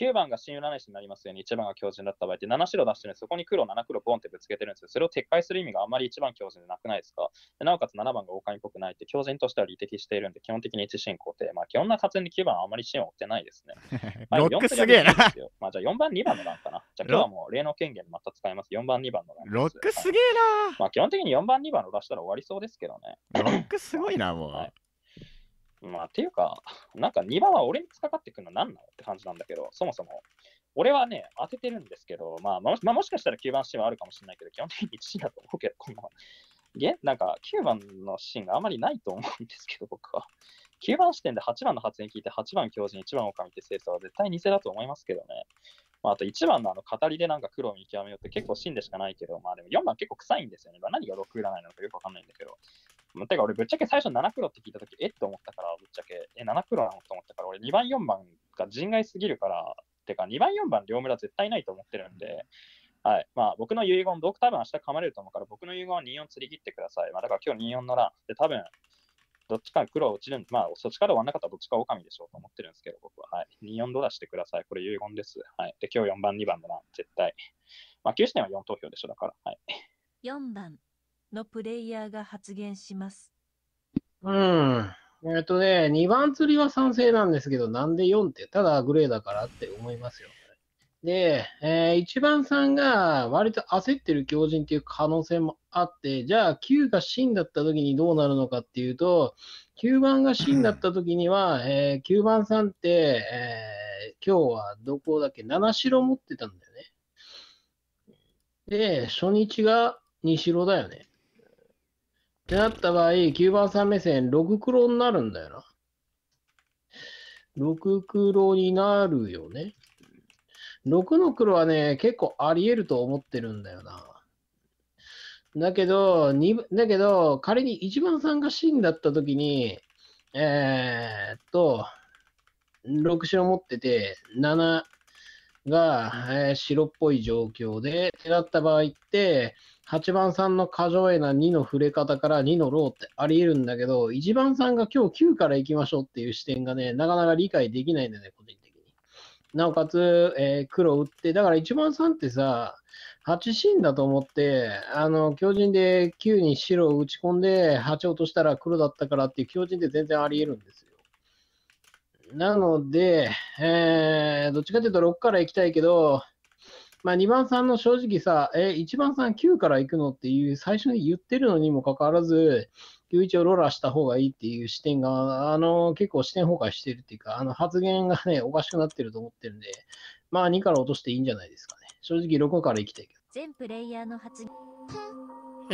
9番が新占い師になりますように1番が狂人だった場合って7白出してるんでそこに黒7黒ボンってぶつけてるんですよそれを撤回する意味があんまり1番狂人でなくないですかなおかつ7番が狼っぽくないって狂人としては理的しているんで基本的に1進行ってまあ基本な活躍で9番はあんまり芯を追ってないですね (laughs) ロックすげえなまあじゃあ4番2番の欄かなじゃあ今日はもう例の権限また使います4番2番の欄ロックすげえな、はい、まあ基本的に4番2番の出したら終わりそうですけどねロックすごいなもう、はいまあ、っていうか、なんか2番は俺に突っかかってくるの何なのって感じなんだけど、そもそも。俺はね、当ててるんですけど、まあ、まあ、もしかしたら9番シーンはあるかもしれないけど、基本的に1位だと思うけど、この、げなんか9番のシーンがあまりないと思うんですけど、僕は。9番視点で8番の発言聞いて、8番教授に1番をって清掃は絶対偽だと思いますけどね。まあ、あと1番のあの語りでなんか苦労見極めようって結構ンでしかないけど、まあでも4番結構臭いんですよね。何が6占いなのかよくわかんないんだけど、てか俺ぶっちゃけ最初7黒って聞いた時えって思ったからぶっちゃけえ7黒なのと思ったから俺2番4番が人外すぎるからてか2番4番両村絶対ないと思ってるんで、はいまあ、僕の遺言僕多分明日噛まれると思うから僕の遺言は24釣り切ってください、まあ、だから今日24のン。で多分どっちか黒落ちるんまあそっちから終わんなかったらどっちか狼でしょうと思ってるんですけど僕は、はい、24ドラしてくださいこれ遺言です、はい、で今日4番2番のン、絶対まあ9視点は4投票でしょだからはい4番のプレイヤーが発言します。うん。えっとね、2番釣りは賛成なんですけど、なんで4って、ただグレーだからって思いますよ。で、えー、1番さんが割と焦ってる狂人っていう可能性もあって、じゃあ9が真だった時にどうなるのかっていうと、9番が真だった時には、えー、9番さんって、えー、今日はどこだっけ、7白持ってたんだよね。で、初日が2白だよね。ってなった場合、9番さん目線、6黒になるんだよな。6黒になるよね。6の黒はね、結構あり得ると思ってるんだよな。だけど、だけど、仮に1番さんが死んだった時に、えー、っと、6白持ってて、7が、えー、白っぽい状況で、ってなった場合って、8番さんの過剰な2の触れ方から2のローってあり得るんだけど、1番さんが今日9から行きましょうっていう視点がね、なかなか理解できないんだよね、個人的に。なおかつ、えー、黒打って、だから1番さんってさ、8ンだと思って、あの、強靭で9に白を打ち込んで、8落としたら黒だったからっていう強靭って全然あり得るんですよ。なので、えー、どっちかというと6から行きたいけど、まあ、2番さんの正直さ、え1番さん9から行くのっていう最初に言ってるのにもかかわらず、91をローラーした方がいいっていう視点が、あの、結構視点崩壊してるっていうか、あの発言がね、おかしくなってると思ってるんで、まあ2から落としていいんじゃないですかね。正直6から行きたいけど。全プレイヤーの発言。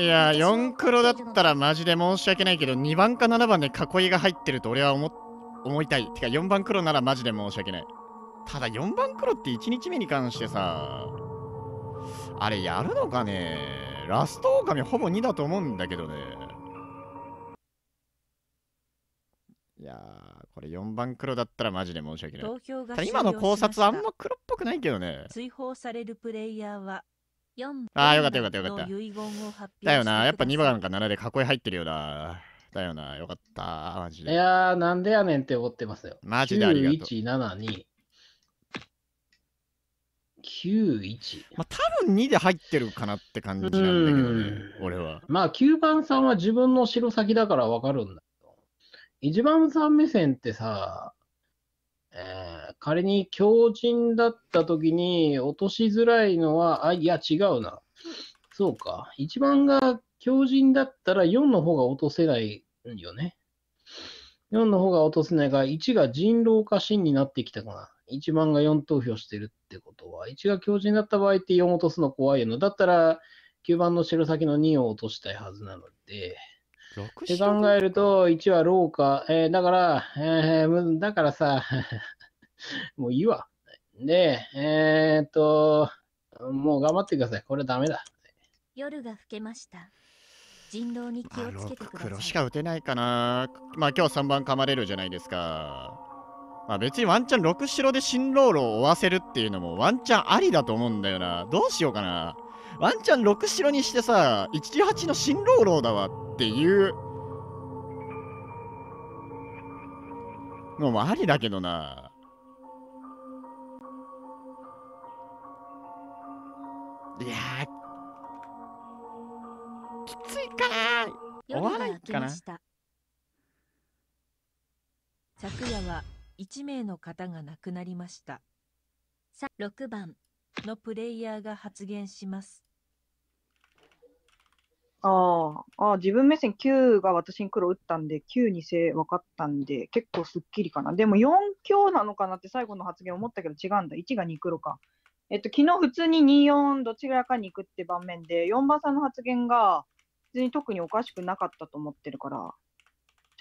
いや4黒だったらマジで申し訳ないけど、2番か7番で囲いが入ってると俺は思思いたい。てか4番黒ならマジで申し訳ない。ただ4番黒って1日目に関してさ、あれやるのかねラスト狼ほぼ2だと思うんだけどね。いやこれ4番黒だったらマジで申し訳ない。ただ今の考察あんま黒っぽくないけどね。追放されるプレイヤーはああ、よかったよかったよかった。だよな、やっぱ2番か7で囲い入ってるよな。だよな、よかった。マジで。いやー、なんでやねんって思ってますよ。マジでありがとう。1、7、2。91。まあ、多分2で入ってるかなって感じなんだけどね、俺は。まあ、9番さんは自分の城先だからわかるんだけど、1番さん目線ってさ、えー、仮に強靭だった時に落としづらいのは、あ、いや、違うな。そうか。1番が強靭だったら4の方が落とせないよね。4の方が落とせないが、1が人狼化真になってきたかな。1番が4投票してるってことは、1が強靭だった場合って4落とすの怖いの。だったら、9番の白先の2を落としたいはずなので、って考えると、1はローか、えー、だから、えー、だからさ、(laughs) もういいわ。で、えー、っと、もう頑張ってください。これダメだ。夜が更けました。人狼に気をつけてください。まあ、黒しか打てないかな。まあ今日3番噛まれるじゃないですか。まあ別にワンチャン6城で新郎を追わせるっていうのもワンチャンありだと思うんだよな。どうしようかな。ワンチャン6城にしてさ、118の新郎だわっていうのもありだけどな。いやきついかな。終わらないかな。昨夜は1名の方が亡くなりました。6番のプレイヤーが発言します。ああ、自分目線9が私に黒打ったんで、9にせ分かったんで、結構すっきりかな。でも4強なのかなって最後の発言思ったけど違うんだ。1が2黒か。えっと、昨日普通に2、4どちらかに行くって場面で、4番さんの発言が、普通に特におかしくなかったと思ってるから、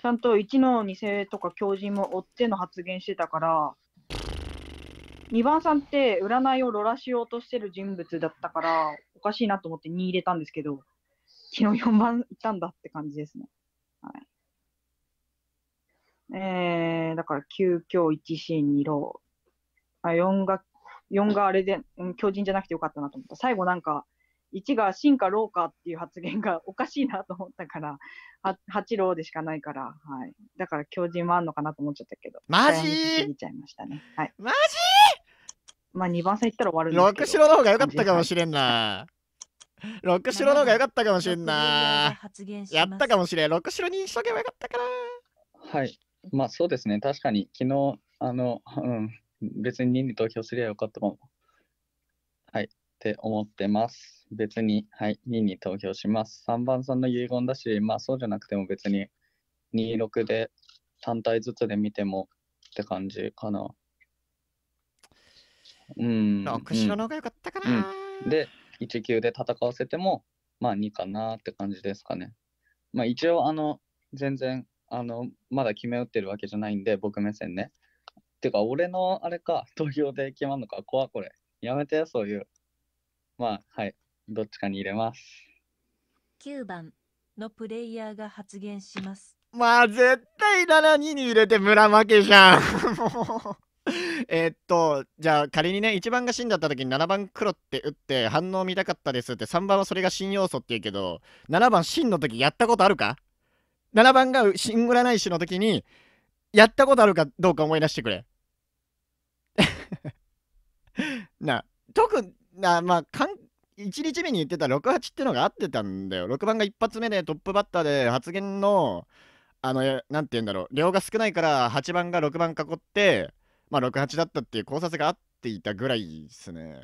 ちゃんと1の偽世とか狂人も追っての発言してたから、2番さんって占いをロラしようとしてる人物だったから、おかしいなと思って2入れたんですけど、昨日4番いたんだって感じですね。はい。えー、だから9強1進2ロー。あ4が、4があれで、うん、強人じゃなくてよかったなと思った。最後なんか、1が進化老化っていう発言がおかしいなと思ったから、八郎でしかないから、はい。だから狂人もあんのかなと思っちゃったけど。マジちゃいましたね。はい。マジまあ2番線行ったら終わるんですけど。六の方が良かったかもしれんな。六郎の方が良かったかもしれんな。(laughs) やったかもしれん。六郎にしとけばよかったから。はい。まあそうですね。確かに昨日、あの、うん、別に2に投票すりゃよかったかも。って思ってます。別に、はい、2に投票します。3番さんの遺言だし、まあそうじゃなくても別に26で単体ずつで見てもって感じかな。うん。6の方が良かったかな、うん、で、1 9で戦わせても、まあ2かなって感じですかね。まあ一応、あの、全然、あの、まだ決め打ってるわけじゃないんで、僕目線ね。てか、俺のあれか、投票で決まるのか、怖これ。やめて、そういう。まあ、はい。どっちかに入れます。9番のプレイヤーが発言します。まあ、絶対7、2に入れて村負けじゃん。(laughs) えっと、じゃあ仮にね、1番が死んだった時に7番黒って打って反応見たかったですって、3番はそれが新要素って言うけど、7番真の時やったことあるか ?7 番が新占い師の時に、やったことあるかどうか思い出してくれ。(laughs) なあ、特、あまあ、かん1日目に言ってた68ってのが合ってたんだよ。6番が一発目でトップバッターで発言の、あの、なんて言うんだろう、量が少ないから8番が6番囲って、まあ68だったっていう考察が合っていたぐらいですね。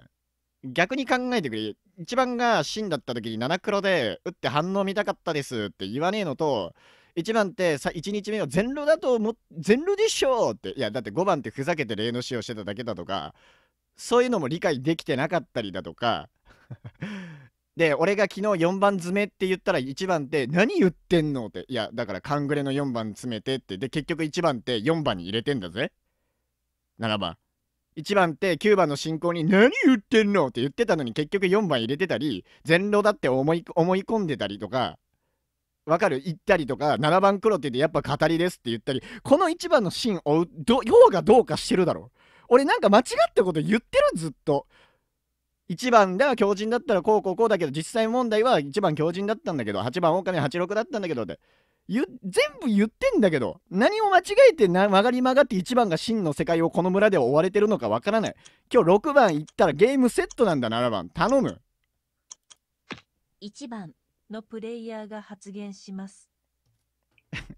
逆に考えてくれ。1番が芯だった時に7黒で打って反応見たかったですって言わねえのと、1番ってさ1日目を全路だと思全路でしょっていやだって5番ってふざけて例の使用してただけだとかそういうのも理解できてなかったりだとか (laughs) で俺が昨日4番詰めって言ったら1番って何言ってんのっていやだから勘ぐれの4番詰めてってで結局1番って4番に入れてんだぜ7番1番って9番の進行に何言ってんのって言ってたのに結局4番入れてたり全路だって思い思い込んでたりとかわかる言ったりとか7番黒って言ってやっぱ語りですって言ったりこの1番のシーンをどうがどうかしてるだろ俺なんか間違ったこと言ってるずっと。1番では強靭だったらこうこうこうだけど実際問題は1番強靭だったんだけど8番金86だったんだけどって全部言ってんだけど何を間違えてな曲がり曲がって1番が真の世界をこの村で追われてるのかわからない今日6番行ったらゲームセットなんだ7番頼む1番のプレイヤーが発言します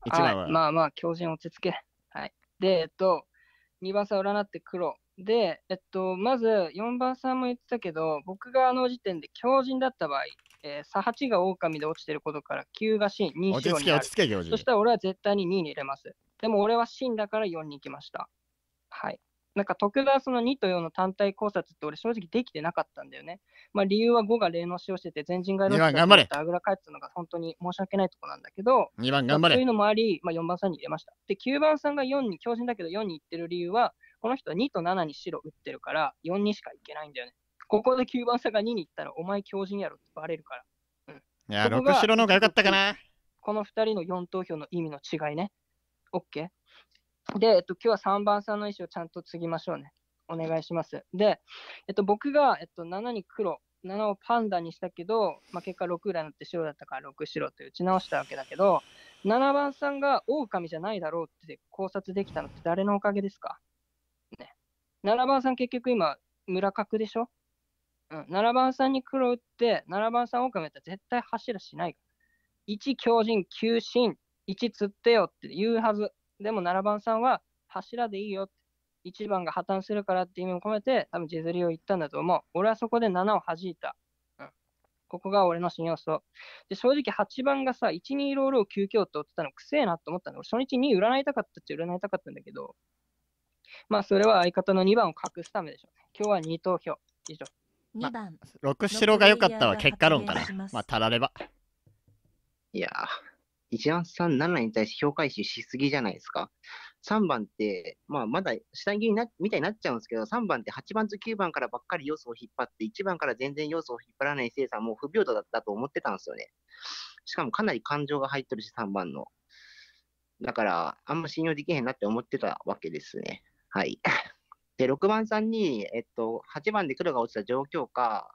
1 (laughs) 番は、まあまあ強靭落ち着けはいでえっと2番さん占って黒。で、えっと、まず4番さんも言ってたけど、僕があの時点で強人だった場合、えー、差8が狼で落ちてることから9が真、2白に落ち着け、落ち着け、そしたら俺は絶対に2に入れます。でも俺は真だから4に行きました。はい。なんか徳川その2と4の単体考察って俺正直できてなかったんだよね。まあ理由は5が霊能使用してて全人外の人がしてぐらかえてたのが本当に申し訳ないとこなんだけど、2番頑張れ。というのもあり、まあ、4番さんに入れました。で、9番さんが4に、強靭だけど4に行ってる理由は、この人は2と7に白打ってるから4にしかいけないんだよね。ここで9番さんが2に行ったらお前強靭やろってバレるから。うん、いや、6白の方が良かったかな。この2人の4投票の意味の違いね。OK? で、えっと、今日は3番さんの意思をちゃんと継ぎましょうね。お願いします。で、えっと、僕が、えっと、7に黒、7をパンダにしたけど、まあ、結果6ぐらいになって白だったから6白って打ち直したわけだけど、7番さんが狼じゃないだろうって考察できたのって誰のおかげですかね。7番さん結局今、村角でしょうん。7番さんに黒打って、7番さん狼やったら絶対柱しない1強人、9神、1釣ってよって言うはず。でも7番さんは柱でいいよ。1番が破綻するからって意味を込めて、多分ジェズリを言ったんだと思う。俺はそこで7を弾いた。うん、ここが俺の新要素。で、正直8番がさ、1、2ロールを9強って追ってたのくせえなと思ったの。初日に占いたかったってゃ占いたかったんだけど、まあそれは相方の2番を隠すためでしょ今日は2投票。以上。まあ、6白が良かったは結果論かな。まあ、たられば。いやー。1番さ7に対して価回しすぎじゃないですか。3番って、まあ、まだ下着になみたいになっちゃうんですけど、3番って8番と9番からばっかり要素を引っ張って、1番から全然要素を引っ張らない生産も不平等だったと思ってたんですよね。しかもかなり感情が入ってるし、3番の。だから、あんま信用できへんなって思ってたわけですね。はい。で、6番さんに、えっと、8番で黒が落ちた状況か、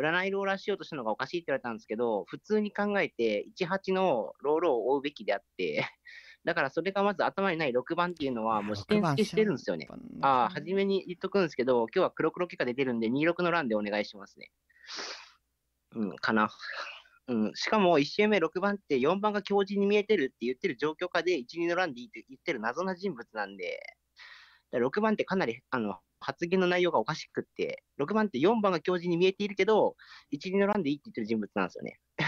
占いローラーしようとしたのがおかしいって言われたんですけど、普通に考えて、18のロールを追うべきであって、(laughs) だからそれがまず頭にない6番っていうのは、もう試験付けしてるんですよね。ああ、初めに言っとくんですけど、今日は黒黒結果出てるんで、26の欄でお願いしますね。うん、かな。うん、しかも1周目6番って4番が強靭に見えてるって言ってる状況下で1、2の欄でディって言ってる謎な人物なんで、だ6番ってかなりあの発言の内容がおかしくって、6番って4番が教授に見えているけど、1、2の欄でいいって言ってる人物なんですよね。(laughs)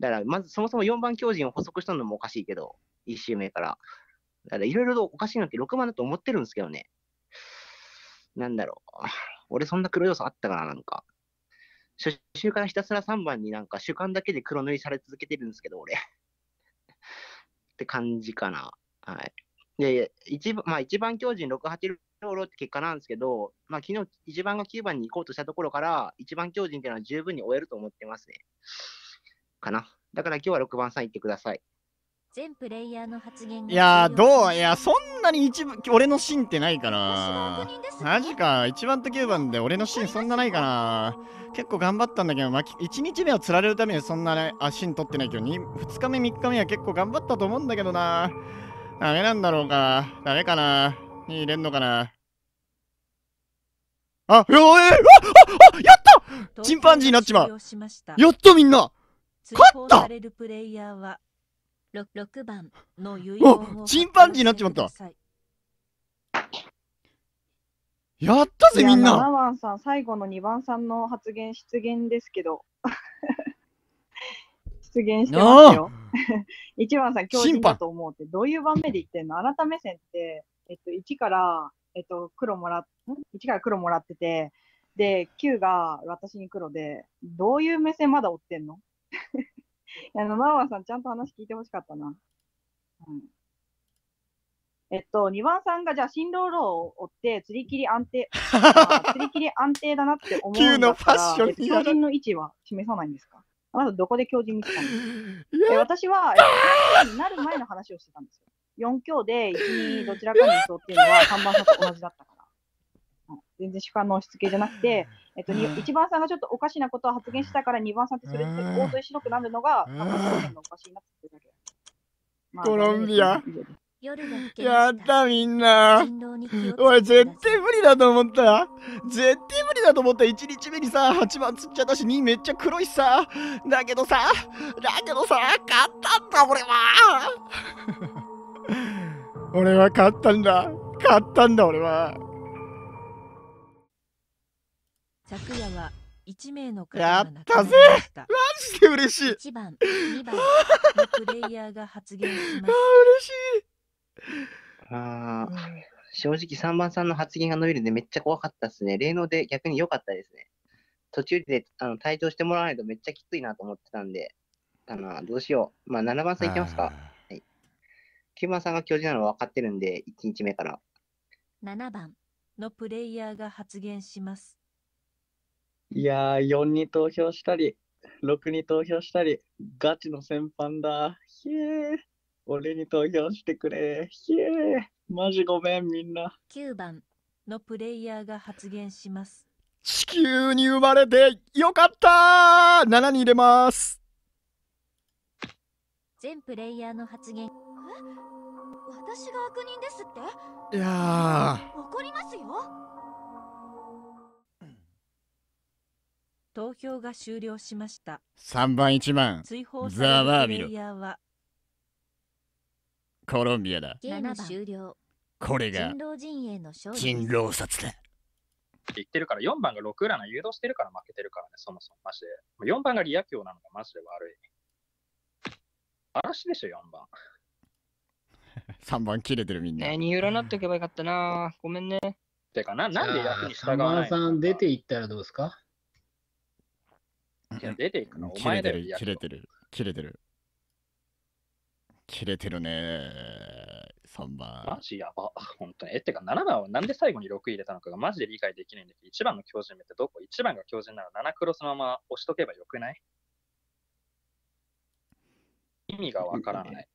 だから、まずそもそも4番教授を補足したのもおかしいけど、1周目から。だから、いろいろとおかしいなって6番だと思ってるんですけどね。なんだろう。俺そんな黒要素あったかな、なんか。初週からひたすら3番になんか主観だけで黒塗りされ続けてるんですけど、俺。って感じかな。はい。で、一番、まあ一番教授に686ローロって結果なんですけど、まあ、昨日一番が9番に行こうとしたところから、一番強人っていうのは十分に終えると思ってますね。かな。だから今日は6番さん行ってください。全プレイヤーの発言いやどういやそんなに一番俺のシーンってないかなマジか1番と9番で俺のシーンそんなないかな結構頑張ったんだけど、まあ、1日目を釣られるためにそんな、ね、あシーン取ってないけど 2, 2日目3日目は結構頑張ったと思うんだけどなダメなんだろうかダメかなに入れんのかなあ、よえー、わあ、あ、やったチンパンジーになっちまうやっとみんな勝った6番の遺言おチンパンジーになっちまったやったぜみんな7番さん最後の2番さんの発言出現ですけど出現 (laughs) してますよ1 (laughs) 番さん今日だと思うってどういう番目で言ってんの改めた目線ってえっと、1から、えっと、黒もら、1から黒もらってて、で、9が私に黒で、どういう目線まだ追ってんの (laughs) あの、ママさんちゃんと話聞いてほしかったな。うん。えっと、2番さんがじゃあ、新郎郎を追って、釣り切り安定、(laughs) 釣り切り安定だなって思うんだったら、(laughs) えっと、強人の位置は示さないんですかまずどこで強人にしたんですか私は、えっと、になる前の話をしてたんですよ。4強で1、2どちらかにとっていうのは3番さんと同じだったから。うん、全然主観の押し付けじゃなくて、えっと、1番さんがちょっとおかしなことを発言したから2番さんってそれって大答しなくなるのが、さんのおかしいなってだけ。まあ、コロンビア。やったみんな俺絶対無理だと思った絶対無理だと思った1日目にさ8番釣っちゃったし2めっちゃ黒いさだけどさだけどさ勝ったんだ俺は俺は勝ったんだ勝ったんだ俺は昨夜は一名の方が亡くマジで嬉しい一番2番のプレイヤーが発言しましたあ嬉しいああ、正直3番さんの発言が伸びるんでめっちゃ怖かったですね霊能で逆に良かったですね途中であの退場してもらわないとめっちゃきついなと思ってたんであのどうしようまあ7番さんいけますか木村さんが教授なの分かってるんで、1日目から。7番のプレイヤーが発言します。いやー、4に投票したり、6に投票したり、ガチの先輩だ。ひえー、俺に投票してくれ。ひえー、マジごめんみんな。9番のプレイヤーが発言します。地球に生まれてよかったー !7 に入れます。全プレイヤーの発言。私が悪人ですっていや怒りますよ投票が終了しました3番1番追放ザワーミルコロンビアだゲー終了これが人狼陣営の勝利人狼殺だ言ってるから4番が6占い誘導してるから負けてるからねそもそもマジで4番がリア強なのがマジで悪い嵐でしょ4番3 (laughs) 番切れてるみんな。ねに占っておけばよかったな。ごめんね。てかな、なんで役に従わないのかさん出て行ったらどうですかいや、出ていくの。お切れてる、切れてる、切れてる。切れてるね。3マジやば。本当に。え、てか7番はなんで最後に6入れたのかがマジで理解できないんだけど、1番の強靭目ってどこ ?1 番が強靭なら7クロスのまま押しとけばよくない意味がわからない。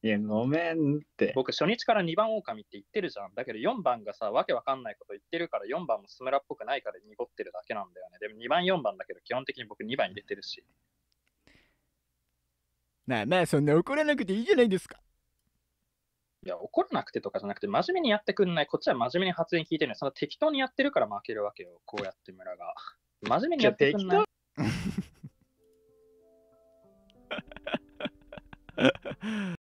いや、ごめんって。僕、初日から2番狼って言ってるじゃん。だけど4番がさ、わけわかんないこと言ってるから、4番もスムラっぽくないから濁ってるだけなんだよね。でも2番、4番だけど、基本的に僕2番入れてるし。なああ、そんな怒らなくていいじゃないですか。いや、怒らなくてとかじゃなくて、真面目にやってくんない。こっちは真面目に発言聞いてるのその適当にやってるから負けるわけよ。こうやって村が。真面目にやってくんない。(laughs)